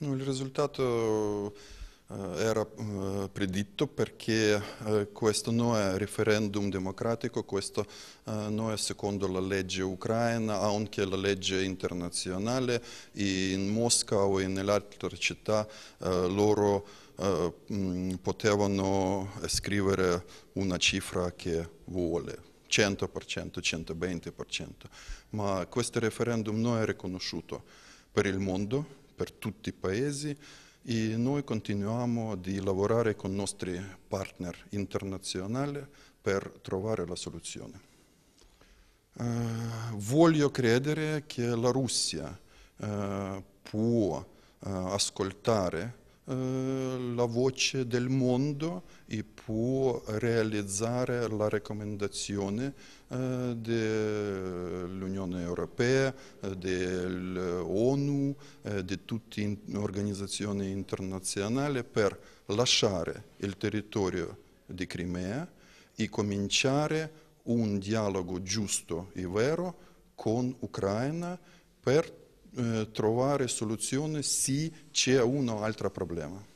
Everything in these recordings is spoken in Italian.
Il risultato eh, era eh, predetto perché eh, questo non è referendum democratico, questo non è secondo la legge ucraina, anche la legge internazionale, in Mosca o nell'altra città loro potevano scrivere una cifra che vuole. 100%, 120%, ma questo referendum non è riconosciuto per il mondo, per tutti i paesi e noi continuiamo di lavorare con i nostri partner internazionali per trovare la soluzione. Eh, voglio credere che la Russia eh, può eh, ascoltare eh, la voce del mondo e può realizzare la raccomandazione eh, dell'Unione Europea, eh, dell'ONU, di tutte le organizzazioni internazionali per lasciare il territorio di Crimea e cominciare un dialogo giusto e vero con l'Ucraina per eh, trovare soluzione se c'è un'altra problema.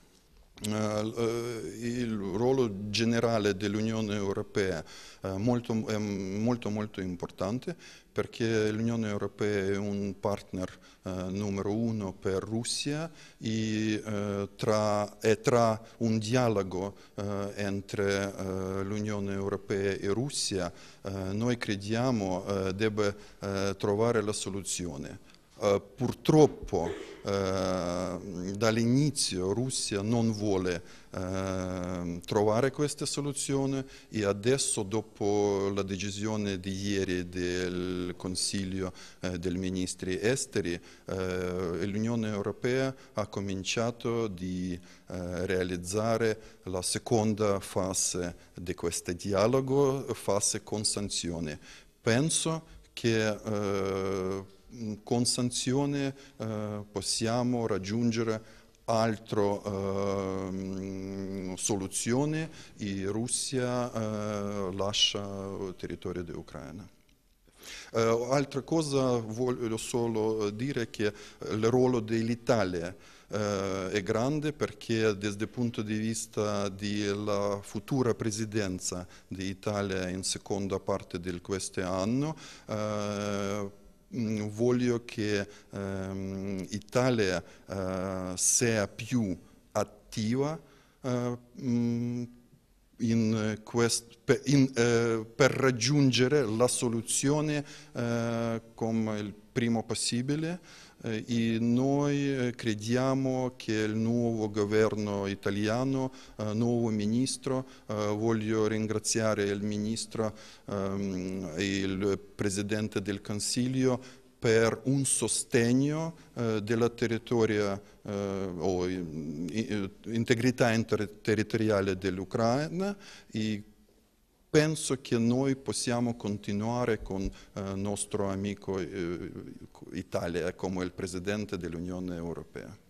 Uh, il ruolo generale dell'Unione Europea è eh, molto, è molto, molto importante perché l'Unione Europea è un partner uh, numero uno per Russia e uh, tra, è tra un dialogo entre l'Unione Europea e Russia noi crediamo debba trovare la soluzione. Eh, purtroppo eh, dall'inizio Russia non vuole ehm, trovare questa soluzione e adesso dopo la decisione di ieri del Consiglio eh, dei Ministri Esteri l'Unione Europea ha cominciato di realizzare la seconda fase di questo dialogo, fase con sanzioni. Penso che con sanzione eh, possiamo raggiungere altro eh, soluzione e Russia eh, lascia il territorio dell'Ucraina. Eh, altra cosa voglio solo dire che il ruolo dell'Italia eh, è grande perché dal punto di vista della futura presidenza dell'Italia in seconda parte di quest'anno eh, Mm, voglio che ehm, eh, sia più attiva eh, mm, in quest, per, in, eh, per, raggiungere la soluzione eh, come il primo possibile eh, e noi eh, crediamo che il nuovo governo italiano, eh, nuovo ministro, eh, voglio ringraziare il ministro ehm, e il presidente del Consiglio per un sostegno eh, della territoria eh, o integrità interterritoriale dell'Ucraina e penso che noi possiamo continuare con il eh, nostro amico eh, Italia come il Presidente dell'Unione Europea.